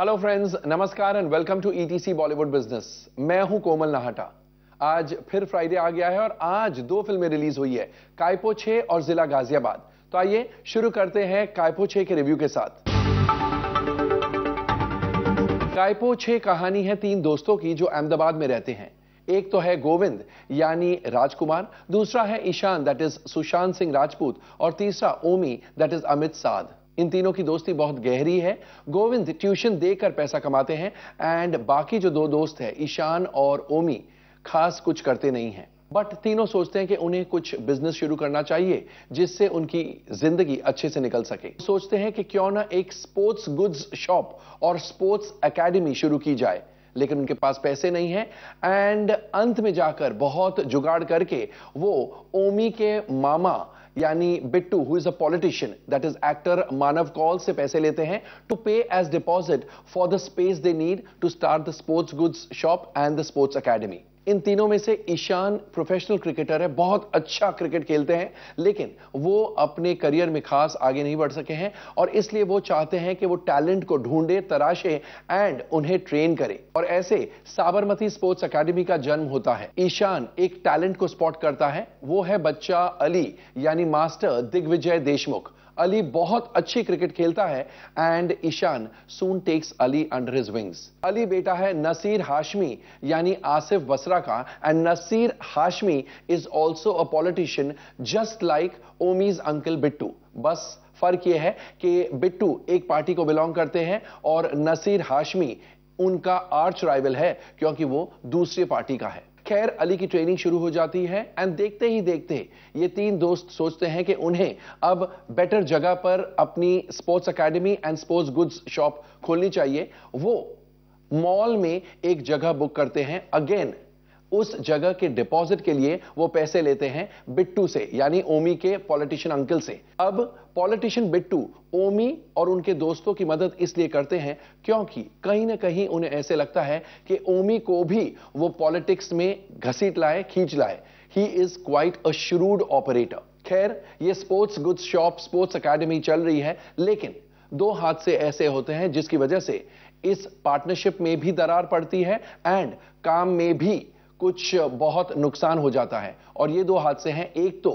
Hello friends नमस्कार and welcome to ETC Bollywood business मैं हूं कोमल नाहटा आज फिर फ्राइडे आ गया है और आज दो फिल्में रिलीज हुई है कायपो छे और जिला गाजियाबाद तो आइए शुरू करते हैं कायपो छे के रिव्यू के साथ कायपो छे कहानी है तीन दोस्तों की जो अहमदाबाद में रहते हैं एक तो है गोविंद यानी राजकुमार दूसरा है ईशान दैट इज सुशांत सिंह राजपूत और तीसरा ओमी दैट इज अमित साध इन तीनों की दोस्ती बहुत गहरी है गोविंद ट्यूशन देकर पैसा कमाते हैं एंड बाकी जो दो दोस्त हैं ईशान और ओमी खास कुछ करते नहीं हैं बट तीनों सोचते हैं कि उन्हें कुछ बिजनेस शुरू करना चाहिए जिससे उनकी जिंदगी अच्छे से निकल सके सोचते हैं कि क्यों ना एक स्पोर्ट्स गुड्स शॉप और स्पोर्ट्स एकेडमी शुरू की जाए लेकिन उनके पास पैसे नहीं है एंड अंत में जाकर बहुत जुगाड़ करके वो ओमी के मामा यानी Bittoo who is a politician that is actor Manav Kaul से पैसे लेते हैं to pay as deposit for the space they need to start the sports goods shop and the sports academy इन तीनों में से ईशान प्रोफेशनल क्रिकेटर है बहुत अच्छा क्रिकेट खेलते हैं लेकिन वो अपने करियर में खास आगे नहीं बढ़ सके हैं और इसलिए वो चाहते हैं कि वो टैलेंट को ढूंढे तराशे एंड उन्हें ट्रेन करें और ऐसे साबरमती स्पोर्ट्स एकेडमी का जन्म होता है ईशान एक टैलेंट को स्पॉट करता है वो है बच्चा अली यानी मास्टर दिग्विजय देशमुख अली बहुत अच्छी क्रिकेट खेलता है and Ishaan soon takes Ali under his wings Ali बेटा है नसीर हाशमी यानी आसिफ बसरा का and Naseer Hashmi is also a politician just like Omi's uncle Bittoo बस फर्क यह है कि बिट्टू एक पार्टी को बिलोंग करते हैं और नसीर हाशमी उनका आर्च राइवल है क्योंकि वो दूसरी पार्टी का है खैर अली की ट्रेनिंग शुरू हो जाती है एंड देखते ही देखते ये तीन दोस्त सोचते हैं कि उन्हें अब बेटर जगह पर अपनी sports academy and sports goods shop खोलनी चाहिए वो मॉल में एक जगह बुक करते हैं अगेन उस जगह के डिपॉजिट के लिए वो पैसे लेते हैं बिट्टू से यानी ओमी के पॉलिटिशियन अंकल से अब पॉलिटिशियन बिट्टू ओमी और उनके दोस्तों की मदद इसलिए करते हैं क्योंकि कहीं ना कहीं उन्हें ऐसे लगता है कि ओमी को भी वो पॉलिटिक्स में घसीट लाए खींच लाए he is quite a shrewd operator खैर ये sports goods shop sports academy चल रही है लेकिन दो हादसे ऐसे होते हैं जिसकी वजह से इस पार्टनरशिप में भी दरार पड़ती है एंड काम में भी कुछ बहुत नुकसान हो जाता है और ये दो हादसे हैं एक तो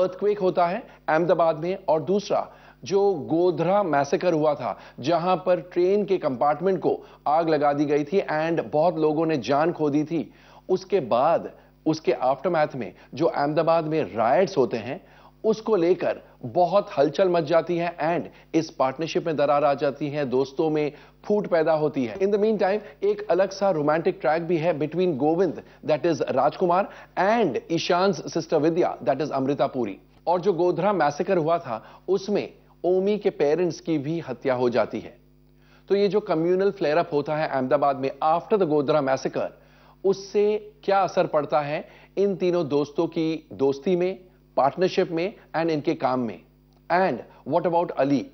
अर्थक्वेक होता है अहमदाबाद में और दूसरा जो गोधरा मैसेकर हुआ था जहां पर ट्रेन के कंपार्टमेंट को आग लगा दी गई थी एंड बहुत लोगों ने जान खो दी थी उसके बाद उसके आफ्टरमैथ में जो अहमदाबाद में रायड्स होते हैं उसको लेकर बहुत हलचल मच जाती है एंड इस पार्टनरशिप में दरार आ जाती है दोस्तों में फूट पैदा होती है इन द मीन टाइम एक अलग सा रोमांटिक ट्रैक भी है between Govind that is Rajkumar and Ishaan's sister Vidya that is Amrita Puri और जो गोधरा मैसेकर हुआ था उसमें ओमी के पेरेंट्स की भी हत्या हो जाती है तो ये जो कम्युनल फ्लेयर अप होता है अहमदाबाद में आफ्टर द गोधरा मैसेकर उससे क्या असर पड़ता है इन तीनों दोस्तों की दोस्ती में पार्टनरशिप में एंड इनके काम में and what about Ali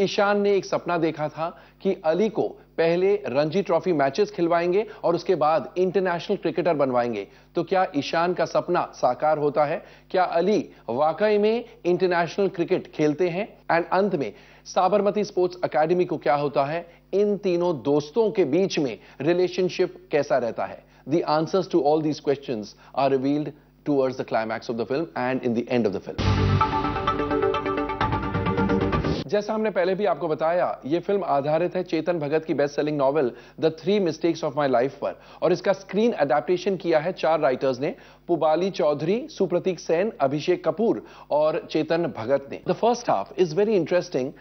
Ishaan ने एक सपना देखा था कि अली को पहले रणजी ट्रॉफी मैचेस खिलवाएंगे और उसके बाद इंटरनेशनल क्रिकेटर बनवाएंगे तो क्या ईशान का सपना साकार होता है क्या अली वाकई में इंटरनेशनल क्रिकेट खेलते हैं एंड अंत में साबरमती स्पोर्ट्स एकेडमी को क्या होता है इन तीनों दोस्तों के बीच में रिलेशनशिप कैसा रहता है the answers to all these question are revealed towards the climax of the film and in the end of the film. जैसा हमने पहले भी आपको बताया ये फिल्म आधारित है चेतन भगत की best selling novel the three mistakes of my life पर और इसका स्क्रीन अडेप्टेशन किया है चार राइटर्स ने पुबाली चौधरी सुप्रतीक सेन अभिषेक कपूर और चेतन भगत ने the first half is very interesting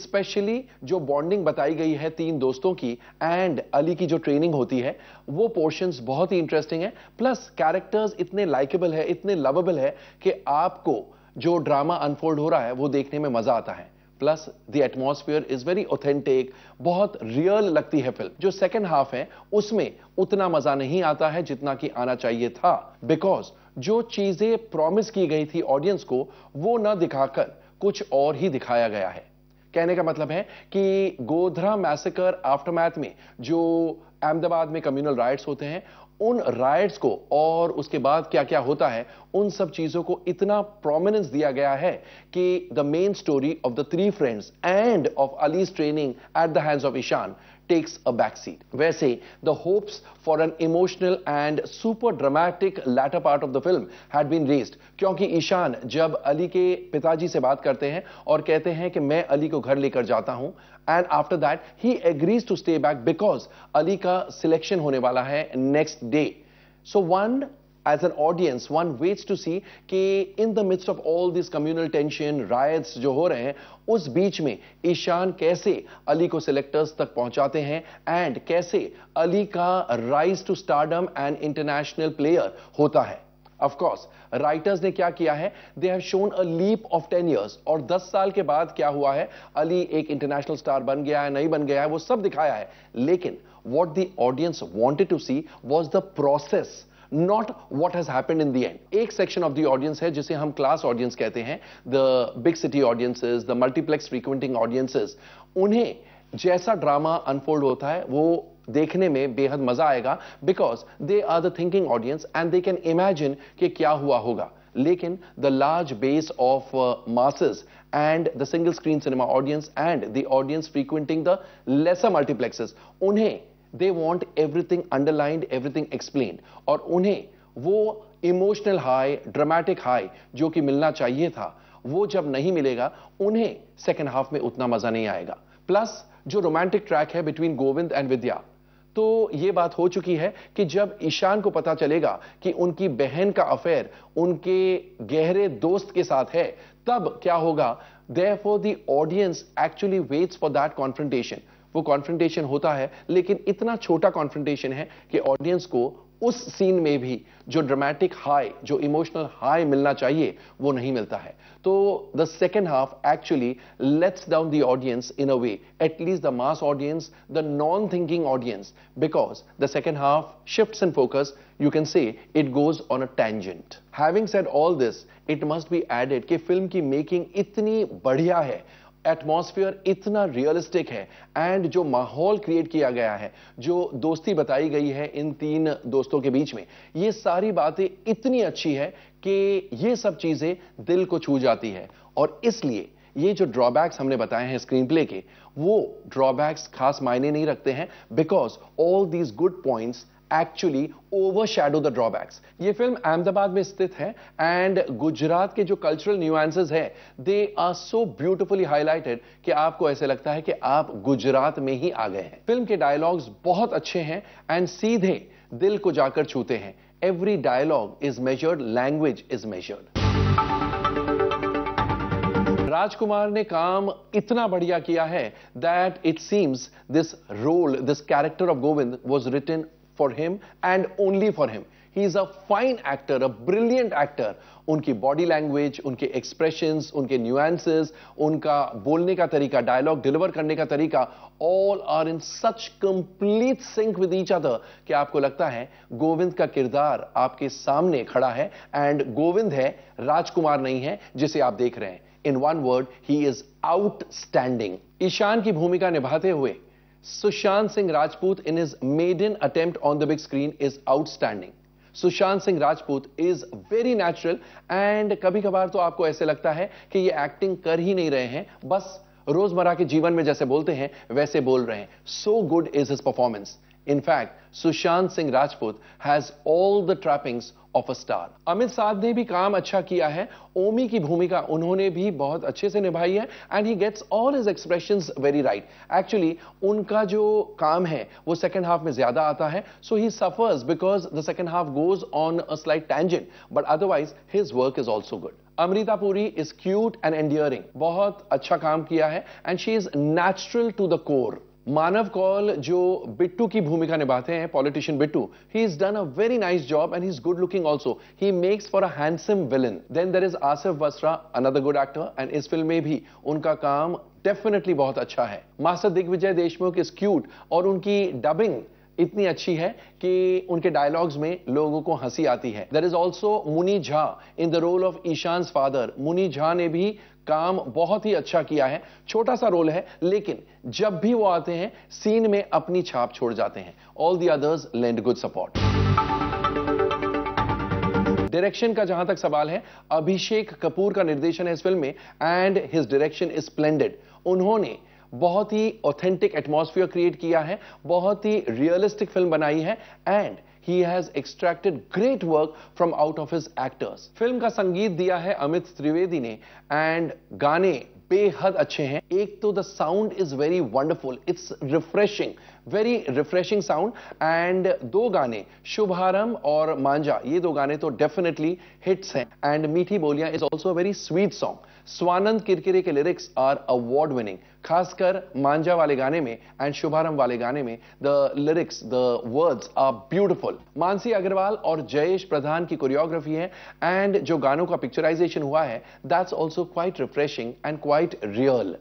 specially जो बॉन्डिंग बताई गई है तीन दोस्तों की एंड अली की जो ट्रेनिंग होती है वो पोर्शंस बहुत ही इंटरेस्टिंग है प्लस कैरेक्टर्स इतने लाइकेबल है इतने लवेबल है कि आपको जो ड्रामा अनफोल्ड हो रहा है वो देखने में मजा आता है plus the atmosphere is very authentic बहुत रियल लगती है फिल्म जो सेकेंड हाफ है उसमें उतना मजा नहीं आता है जितना कि आना चाहिए था बिकॉज जो चीजें प्रॉमिस की गई थी ऑडियंस को वो ना दिखाकर कुछ और ही दिखाया गया है कहने का मतलब है कि गोधरा मैसेकर आफ्टरमैथ में जो अहमदाबाद में कम्युनल राइट्स होते हैं उन राइट्स को और उसके बाद क्या क्या होता है उन सब चीजों को इतना प्रोमिनेंस दिया गया है कि the main story of the three friends and of Ali's training at the hands of Ishaan takes a backseat. Whereas the hopes for an emotional and super dramatic latter part of the film had been raised. क्योंकि ईशान जब अली के पिताजी से बात करते हैं और कहते हैं कि मैं अली को घर लेकर जाता हूं and after that he agrees to stay back because Ali का सिलेक्शन होने वाला है next day so one as an audience, one waits to see कि in the midst of all this communal tension, riots जो हो रहे हैं उस बीच में ईशान कैसे अली को सिलेक्टर्स तक पहुंचाते हैं एंड कैसे अली का rise to stardom and international player होता है ऑफ कोर्स राइटर्स ने क्या किया है they have shown a leap of ten years और 10 साल के बाद क्या हुआ है अली एक इंटरनेशनल स्टार बन गया है नहीं बन गया है वो सब दिखाया है लेकिन what the audience wanted to see was the process not what has happened in the end एक सेक्शन ऑफ द ऑडियंस है जिसे हम क्लास ऑडियंस कहते हैं the big city audiences the multiplex frequenting audiences उन्हें जैसा ड्रामा अनफोल्ड होता है वो देखने में बेहद मजा आएगा because they are the thinking audience and they can imagine कि क्या हुआ होगा लेकिन the large base of masses and the single screen cinema audience and the audience frequenting the lesser multiplexes उन्हें they want everything underlined everything explain और उन्हें वो emotional high dramatic high जो कि मिलना चाहिए था वो जब नहीं मिलेगा उन्हें सेकेंड हाफ में उतना मजा नहीं आएगा प्लस जो रोमांटिक ट्रैक है बिटवीन गोविंद एंड विद्या तो ये बात हो चुकी है कि जब ईशान को पता चलेगा कि उनकी बहन का अफेयर उनके गहरे दोस्त के साथ है तब क्या होगा for the audience actually waits for that confrontation वो कॉन्फ्रेंटेशन होता है लेकिन इतना छोटा कॉन्फ्रेंटेशन है कि ऑडियंस को उस सीन में भी जो ड्रामेटिक हाई जो इमोशनल हाई मिलना चाहिए वो नहीं मिलता है तो the second half actually lets down the audience in a way at least the mass audience the non thinking audience because the second half shifts in focus you can say it goes on a tangent having said all this it must be added कि film की making इतनी बढ़िया है atmosphere इतना realistic है and जो माहौल create किया गया है जो दोस्ती बताई गई है इन तीन दोस्तों के बीच में ये सारी बातें इतनी अच्छी है कि ये सब चीज़ें दिल को छू जाती है और इसलिए ये जो ड्रॉबैक्स हमने बताए हैं स्क्रीन प्ले के वो ड्रॉबैक्स खास मायने नहीं रखते हैं because all these good points actually overshadow the drawbacks ये फिल्म अहमदाबाद में स्थित है एंड गुजरात के जो कल्चरल न्यूएंसेस हैं they are so beautifully highlighted कि आपको ऐसे लगता है कि आप गुजरात में ही आ गए हैं फिल्म के डायलॉग्स बहुत अच्छे हैं एंड सीधे दिल को जाकर छूते हैं every dialogue is measured language is measured Rajkumar ने काम इतना बढ़िया किया है that it seems this role this character of Govind was written for him and only for him he is a fine actor a brilliant actor उनकी body language उनके expression उनके nuances, उनका बोलने का तरीका डायलॉग डिलीवर करने का तरीका all are in such complete sync with each other कि आपको लगता है गोविंद का किरदार आपके सामने खड़ा है एंड गोविंद है राजकुमार नहीं है जिसे आप देख रहे हैं in one word he is outstanding Ishaan की भूमिका निभाते हुए Sushant Singh Rajput in his maiden attempt on the big screen is outstanding. Sushant Singh Rajput is very natural and कभी कभार तो आपको ऐसे लगता है कि ये एक्टिंग कर ही नहीं रहे हैं बस रोजमर्रा के जीवन में जैसे बोलते हैं वैसे बोल रहे हैं so good is his performance in fact Sushant Singh Rajput has all the trappings of a star Amit Sadh ने भी काम अच्छा किया है ओमी की भूमिका उन्होंने भी बहुत अच्छे से निभाई है and he gets all his expression very right actually उनका जो काम है वो सेकेंड हाफ में ज्यादा आता है so he suffers because the second half goes on a slight tangent but otherwise his work is also good Amrita Puri is cute and endearing बहुत अच्छा काम किया है and she is natural to the core Manav Kaul जो बिट्टू की भूमिका निभाते हैं politician Bittoo he is done a very nice job and he is good looking also he makes for a handsome villain then there is Asif Basra another good actor and इस film में भी उनका काम डेफिनेटली बहुत अच्छा है master Digvijay Deshmukh is cute और उनकी डबिंग इतनी अच्छी है कि उनके डायलॉग्स में लोगों को हंसी आती है there is also Muni Jha in the role of Ishaan father Muni Jha ने भी काम बहुत ही अच्छा किया है छोटा सा रोल है लेकिन जब भी वो आते हैं सीन में अपनी छाप छोड़ जाते हैं all the others lend good support direction का जहां तक सवाल है अभिषेक कपूर का निर्देशन है इस फिल्म में and his direction is splendid उन्होंने बहुत ही ऑथेंटिक एटमोस्फियर क्रिएट किया है बहुत ही रियलिस्टिक फिल्म बनाई है and he has extracted great work from out of his actors film का संगीत दिया है अमित त्रिवेदी ने एंड गाने बेहद अच्छे हैं एक तो the sound is very wonderful it's refreshing very refreshing sound and दो गाने शुभारम और मांझा ये दो गाने तो डेफिनेटली हिट्स हैं एंड मीठी बोलियां is also very sweet song Swanand Kirkire के लिरिक्स आर अवार्ड विनिंग खासकर मांझा वाले गाने में एंड शुभारंभ वाले गाने में the lyrics the words are beautiful Mansi Agarwal और जयेश प्रधान की कोरियोग्राफी है एंड जो गानों का पिक्चराइजेशन हुआ है that's also quite refreshing and quite real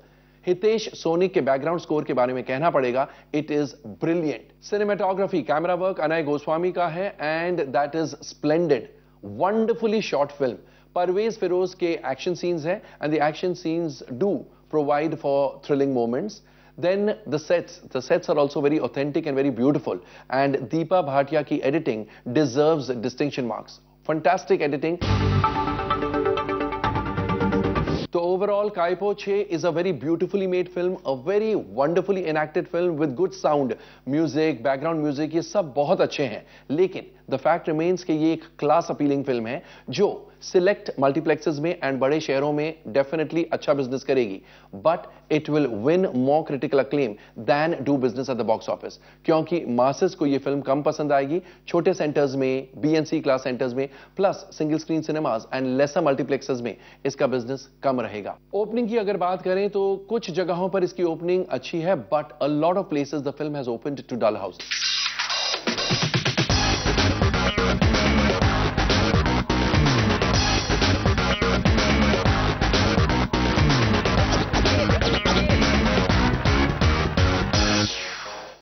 Hitesh Soni के बैकग्राउंड स्कोर के बारे में कहना पड़ेगा it is brilliant cinematography camera work Anay Goswami का है and that is splendid wonderfully short film Parvez Feroz के action scenes है and the action scenes do provide for thrilling moments. Then the sets, the sets are also very authentic and very beautiful. And Deepa Bhatia की editing deserves distinction marks. Fantastic editing. So overall, Kaipo Che is a very beautifully made film, a very wonderfully enacted film with good sound, music, background music, ये सब बहुत अच्छे हैं. लेकिन the fact remains कि ये एक क्लास अपीलिंग फिल्म है जो सिलेक्ट मल्टीप्लेक्सेस में एंड बड़े शहरों में डेफिनेटली अच्छा बिजनेस करेगी but it will win more critical acclaim than do business at the box office क्योंकि मासेस को ये फिल्म कम पसंद आएगी छोटे सेंटर्स में बीएनसी क्लास सेंटर्स में plus single screen cinemas and lesser multiplexes में इसका बिजनेस कम रहेगा ओपनिंग की अगर बात करें तो कुछ जगहों पर इसकी ओपनिंग अच्छी है but a lot of places the film has open to dull house